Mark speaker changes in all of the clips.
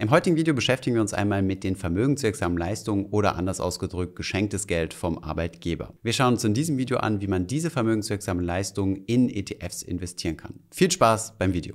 Speaker 1: Im heutigen Video beschäftigen wir uns einmal mit den vermögenswirksamen Leistungen oder anders ausgedrückt geschenktes Geld vom Arbeitgeber. Wir schauen uns in diesem Video an, wie man diese vermögenswirksamen Leistungen in ETFs investieren kann. Viel Spaß beim Video!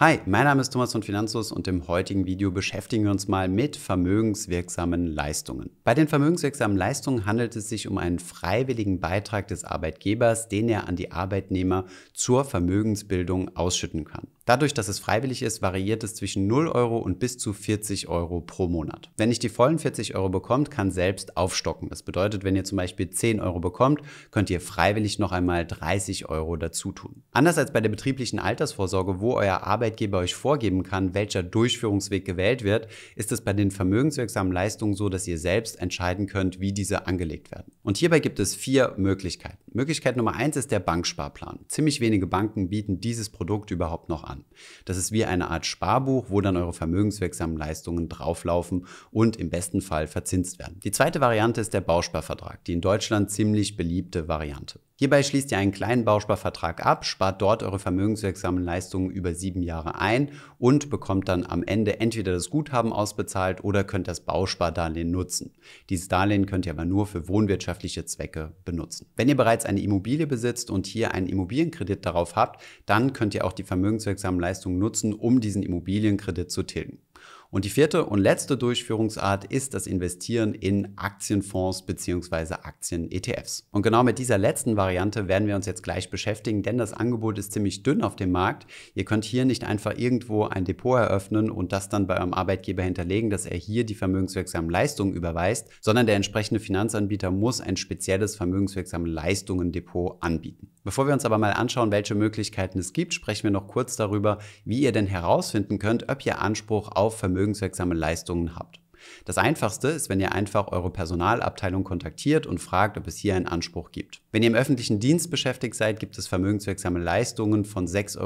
Speaker 1: Hi, mein Name ist Thomas von Finanzlos und im heutigen Video beschäftigen wir uns mal mit vermögenswirksamen Leistungen. Bei den vermögenswirksamen Leistungen handelt es sich um einen freiwilligen Beitrag des Arbeitgebers, den er an die Arbeitnehmer zur Vermögensbildung ausschütten kann. Dadurch, dass es freiwillig ist, variiert es zwischen 0 Euro und bis zu 40 Euro pro Monat. Wenn nicht die vollen 40 Euro bekommt, kann selbst aufstocken. Das bedeutet, wenn ihr zum Beispiel 10 Euro bekommt, könnt ihr freiwillig noch einmal 30 Euro dazu tun. Anders als bei der betrieblichen Altersvorsorge, wo euer Arbeitgeber euch vorgeben kann, welcher Durchführungsweg gewählt wird, ist es bei den vermögenswirksamen Leistungen so, dass ihr selbst entscheiden könnt, wie diese angelegt werden. Und hierbei gibt es vier Möglichkeiten. Möglichkeit Nummer eins ist der Banksparplan. Ziemlich wenige Banken bieten dieses Produkt überhaupt noch an an. Das ist wie eine Art Sparbuch, wo dann eure vermögenswirksamen Leistungen drauflaufen und im besten Fall verzinst werden. Die zweite Variante ist der Bausparvertrag, die in Deutschland ziemlich beliebte Variante. Hierbei schließt ihr einen kleinen Bausparvertrag ab, spart dort eure vermögenswirksamen Leistungen über sieben Jahre ein und bekommt dann am Ende entweder das Guthaben ausbezahlt oder könnt das Bauspardarlehen nutzen. Dieses Darlehen könnt ihr aber nur für wohnwirtschaftliche Zwecke benutzen. Wenn ihr bereits eine Immobilie besitzt und hier einen Immobilienkredit darauf habt, dann könnt ihr auch die vermögenswirksamen Leistungen nutzen, um diesen Immobilienkredit zu tilgen. Und die vierte und letzte Durchführungsart ist das Investieren in Aktienfonds bzw. Aktien-ETFs. Und genau mit dieser letzten Variante werden wir uns jetzt gleich beschäftigen, denn das Angebot ist ziemlich dünn auf dem Markt. Ihr könnt hier nicht einfach irgendwo ein Depot eröffnen und das dann bei eurem Arbeitgeber hinterlegen, dass er hier die vermögenswirksamen Leistungen überweist, sondern der entsprechende Finanzanbieter muss ein spezielles vermögenswirksame Leistungen Depot anbieten. Bevor wir uns aber mal anschauen, welche Möglichkeiten es gibt, sprechen wir noch kurz darüber, wie ihr denn herausfinden könnt, ob ihr Anspruch auf Vermögen vermögenswirksame Leistungen habt. Das Einfachste ist, wenn ihr einfach eure Personalabteilung kontaktiert und fragt, ob es hier einen Anspruch gibt. Wenn ihr im öffentlichen Dienst beschäftigt seid, gibt es vermögenswirksame Leistungen von 6,65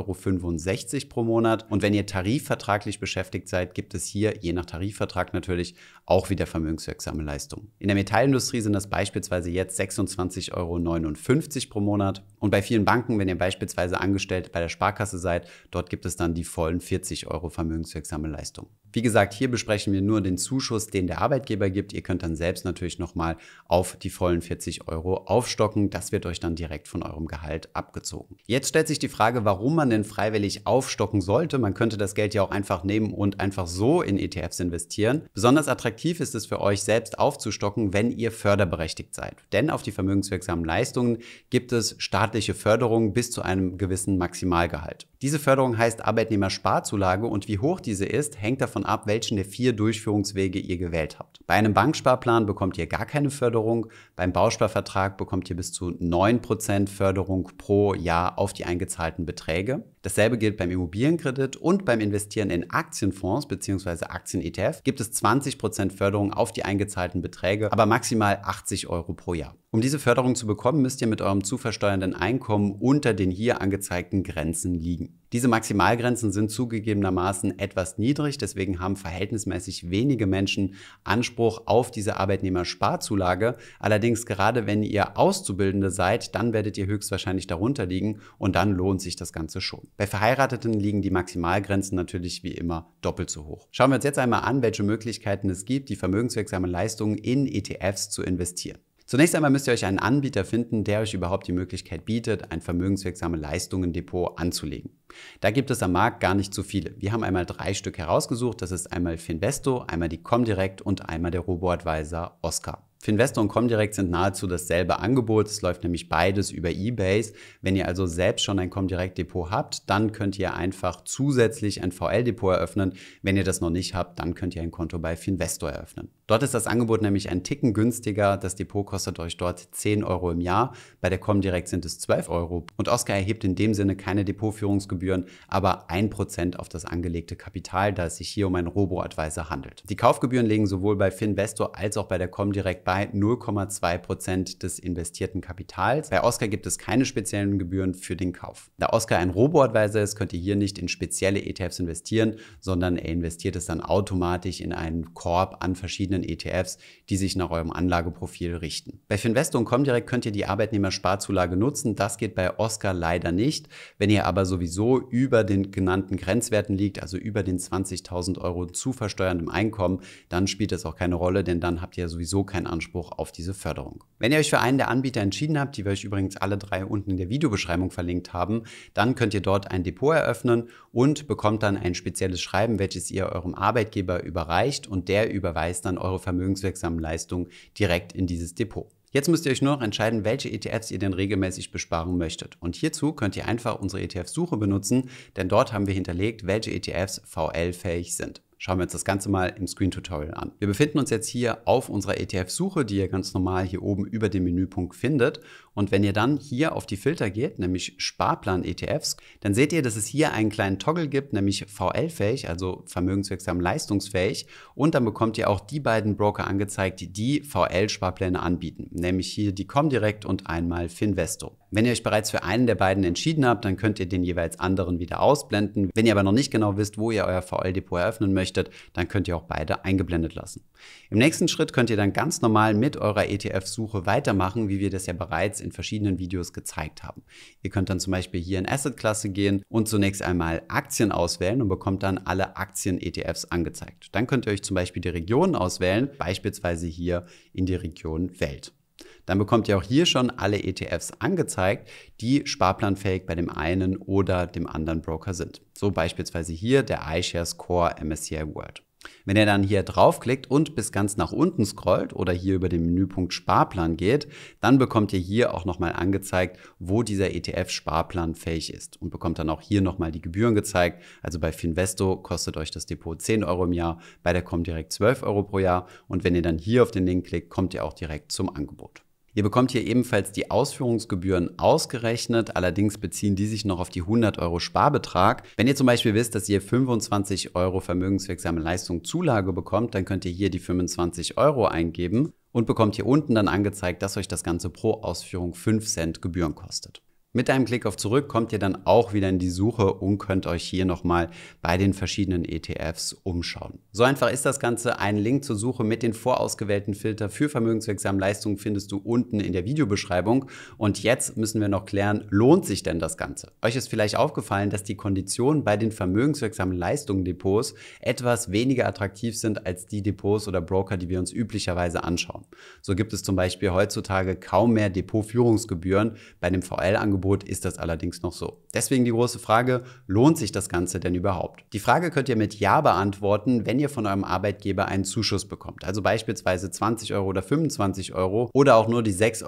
Speaker 1: Euro pro Monat. Und wenn ihr tarifvertraglich beschäftigt seid, gibt es hier, je nach Tarifvertrag natürlich, auch wieder vermögenswirksame Leistungen. In der Metallindustrie sind das beispielsweise jetzt 26,59 Euro pro Monat. Und bei vielen Banken, wenn ihr beispielsweise angestellt bei der Sparkasse seid, dort gibt es dann die vollen 40 Euro vermögenswirksame Leistungen. Wie gesagt, hier besprechen wir nur den Zuschuss Zuschuss, den der Arbeitgeber gibt. Ihr könnt dann selbst natürlich nochmal auf die vollen 40 Euro aufstocken. Das wird euch dann direkt von eurem Gehalt abgezogen. Jetzt stellt sich die Frage, warum man denn freiwillig aufstocken sollte. Man könnte das Geld ja auch einfach nehmen und einfach so in ETFs investieren. Besonders attraktiv ist es für euch selbst aufzustocken, wenn ihr förderberechtigt seid. Denn auf die vermögenswirksamen Leistungen gibt es staatliche Förderungen bis zu einem gewissen Maximalgehalt. Diese Förderung heißt Arbeitnehmersparzulage und wie hoch diese ist, hängt davon ab, welchen der vier Durchführungswege ihr gewählt habt. Bei einem Banksparplan bekommt ihr gar keine Förderung, beim Bausparvertrag bekommt ihr bis zu 9% Förderung pro Jahr auf die eingezahlten Beträge. Dasselbe gilt beim Immobilienkredit und beim Investieren in Aktienfonds bzw. Aktien-ETF gibt es 20% Förderung auf die eingezahlten Beträge, aber maximal 80 Euro pro Jahr. Um diese Förderung zu bekommen, müsst ihr mit eurem zu versteuernden Einkommen unter den hier angezeigten Grenzen liegen. Diese Maximalgrenzen sind zugegebenermaßen etwas niedrig, deswegen haben verhältnismäßig wenige Menschen Anspruch auf diese Arbeitnehmersparzulage. Allerdings gerade wenn ihr Auszubildende seid, dann werdet ihr höchstwahrscheinlich darunter liegen und dann lohnt sich das Ganze schon. Bei Verheirateten liegen die Maximalgrenzen natürlich wie immer doppelt so hoch. Schauen wir uns jetzt einmal an, welche Möglichkeiten es gibt, die vermögenswirksame Leistungen in ETFs zu investieren. Zunächst einmal müsst ihr euch einen Anbieter finden, der euch überhaupt die Möglichkeit bietet, ein vermögenswirksame Leistungendepot anzulegen. Da gibt es am Markt gar nicht so viele. Wir haben einmal drei Stück herausgesucht. Das ist einmal Finvesto, einmal die Comdirect und einmal der Robo-Advisor Oscar. Finvestor und Comdirect sind nahezu dasselbe Angebot. Es läuft nämlich beides über Ebays. Wenn ihr also selbst schon ein Comdirect-Depot habt, dann könnt ihr einfach zusätzlich ein VL-Depot eröffnen. Wenn ihr das noch nicht habt, dann könnt ihr ein Konto bei Finvestor eröffnen. Dort ist das Angebot nämlich ein Ticken günstiger. Das Depot kostet euch dort 10 Euro im Jahr. Bei der Comdirect sind es 12 Euro. Und Oscar erhebt in dem Sinne keine Depotführungsgebühren, aber 1% auf das angelegte Kapital, da es sich hier um einen Robo-Advisor handelt. Die Kaufgebühren liegen sowohl bei Finvestor als auch bei der Comdirect bei 0,2 Prozent des investierten Kapitals. Bei Oscar gibt es keine speziellen Gebühren für den Kauf. Da Oscar ein Robo-Advisor ist, könnt ihr hier nicht in spezielle ETFs investieren, sondern er investiert es dann automatisch in einen Korb an verschiedenen ETFs, die sich nach eurem Anlageprofil richten. Bei Finvesto und Comdirect könnt ihr die Arbeitnehmersparzulage nutzen. Das geht bei Oscar leider nicht. Wenn ihr aber sowieso über den genannten Grenzwerten liegt, also über den 20.000 Euro zu versteuerndem Einkommen, dann spielt das auch keine Rolle, denn dann habt ihr sowieso keinen Anspruch auf diese Förderung. Wenn ihr euch für einen der Anbieter entschieden habt, die wir euch übrigens alle drei unten in der Videobeschreibung verlinkt haben, dann könnt ihr dort ein Depot eröffnen und bekommt dann ein spezielles Schreiben, welches ihr eurem Arbeitgeber überreicht und der überweist dann eure vermögenswirksamen Leistungen direkt in dieses Depot. Jetzt müsst ihr euch nur noch entscheiden, welche ETFs ihr denn regelmäßig besparen möchtet. Und hierzu könnt ihr einfach unsere ETF-Suche benutzen, denn dort haben wir hinterlegt, welche ETFs VL-fähig sind schauen wir uns das Ganze mal im Screen-Tutorial an. Wir befinden uns jetzt hier auf unserer ETF-Suche, die ihr ganz normal hier oben über dem Menüpunkt findet. Und wenn ihr dann hier auf die Filter geht, nämlich Sparplan ETFs, dann seht ihr, dass es hier einen kleinen Toggle gibt, nämlich VL-fähig, also vermögenswirksam leistungsfähig. Und dann bekommt ihr auch die beiden Broker angezeigt, die VL-Sparpläne anbieten, nämlich hier die Comdirect und einmal Finvesto. Wenn ihr euch bereits für einen der beiden entschieden habt, dann könnt ihr den jeweils anderen wieder ausblenden. Wenn ihr aber noch nicht genau wisst, wo ihr euer VL-Depot eröffnen möchtet, dann könnt ihr auch beide eingeblendet lassen. Im nächsten Schritt könnt ihr dann ganz normal mit eurer ETF-Suche weitermachen, wie wir das ja bereits in verschiedenen Videos gezeigt haben. Ihr könnt dann zum Beispiel hier in Asset-Klasse gehen und zunächst einmal Aktien auswählen und bekommt dann alle Aktien-ETFs angezeigt. Dann könnt ihr euch zum Beispiel die Regionen auswählen, beispielsweise hier in die Region Welt dann bekommt ihr auch hier schon alle ETFs angezeigt, die sparplanfähig bei dem einen oder dem anderen Broker sind. So beispielsweise hier der iShares Core MSCI World. Wenn ihr dann hier draufklickt und bis ganz nach unten scrollt oder hier über den Menüpunkt Sparplan geht, dann bekommt ihr hier auch nochmal angezeigt, wo dieser ETF sparplanfähig ist und bekommt dann auch hier nochmal die Gebühren gezeigt. Also bei Finvesto kostet euch das Depot 10 Euro im Jahr, bei der Comdirect 12 Euro pro Jahr und wenn ihr dann hier auf den Link klickt, kommt ihr auch direkt zum Angebot. Ihr bekommt hier ebenfalls die Ausführungsgebühren ausgerechnet, allerdings beziehen die sich noch auf die 100 Euro Sparbetrag. Wenn ihr zum Beispiel wisst, dass ihr 25 Euro vermögenswirksame Leistung Zulage bekommt, dann könnt ihr hier die 25 Euro eingeben und bekommt hier unten dann angezeigt, dass euch das Ganze pro Ausführung 5 Cent Gebühren kostet. Mit einem Klick auf Zurück kommt ihr dann auch wieder in die Suche und könnt euch hier nochmal bei den verschiedenen ETFs umschauen. So einfach ist das Ganze. Einen Link zur Suche mit den vorausgewählten Filter für vermögenswirksame Leistungen findest du unten in der Videobeschreibung. Und jetzt müssen wir noch klären, lohnt sich denn das Ganze? Euch ist vielleicht aufgefallen, dass die Konditionen bei den vermögenswirksamen Leistungen Depots etwas weniger attraktiv sind als die Depots oder Broker, die wir uns üblicherweise anschauen. So gibt es zum Beispiel heutzutage kaum mehr Depotführungsgebühren bei dem VL-Angebot Angebot ist das allerdings noch so. Deswegen die große Frage, lohnt sich das Ganze denn überhaupt? Die Frage könnt ihr mit Ja beantworten, wenn ihr von eurem Arbeitgeber einen Zuschuss bekommt. Also beispielsweise 20 Euro oder 25 Euro oder auch nur die 6,65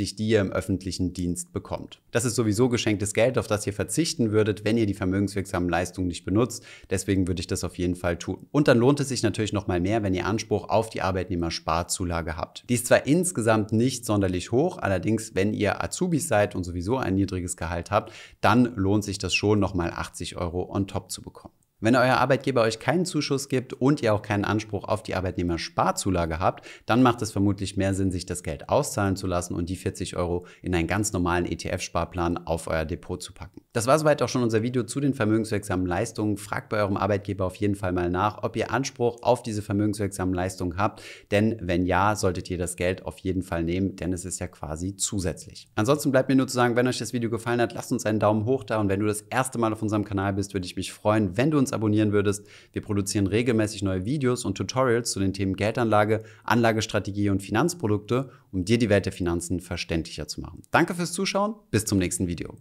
Speaker 1: Euro, die ihr im öffentlichen Dienst bekommt. Das ist sowieso geschenktes Geld, auf das ihr verzichten würdet, wenn ihr die vermögenswirksamen Leistungen nicht benutzt. Deswegen würde ich das auf jeden Fall tun. Und dann lohnt es sich natürlich noch mal mehr, wenn ihr Anspruch auf die Arbeitnehmersparzulage habt. Die ist zwar insgesamt nicht sonderlich hoch, allerdings wenn ihr Azubis seid und sowieso ein niedriges Gehalt habt, dann lohnt sich das schon, nochmal 80 Euro on top zu bekommen. Wenn euer Arbeitgeber euch keinen Zuschuss gibt und ihr auch keinen Anspruch auf die Arbeitnehmersparzulage habt, dann macht es vermutlich mehr Sinn, sich das Geld auszahlen zu lassen und die 40 Euro in einen ganz normalen ETF-Sparplan auf euer Depot zu packen. Das war soweit auch schon unser Video zu den vermögenswirksamen Leistungen. Fragt bei eurem Arbeitgeber auf jeden Fall mal nach, ob ihr Anspruch auf diese vermögenswirksamen Leistungen habt. Denn wenn ja, solltet ihr das Geld auf jeden Fall nehmen, denn es ist ja quasi zusätzlich. Ansonsten bleibt mir nur zu sagen, wenn euch das Video gefallen hat, lasst uns einen Daumen hoch da. Und wenn du das erste Mal auf unserem Kanal bist, würde ich mich freuen, wenn du uns abonnieren würdest. Wir produzieren regelmäßig neue Videos und Tutorials zu den Themen Geldanlage, Anlagestrategie und Finanzprodukte, um dir die Welt der Finanzen verständlicher zu machen. Danke fürs Zuschauen. Bis zum nächsten Video.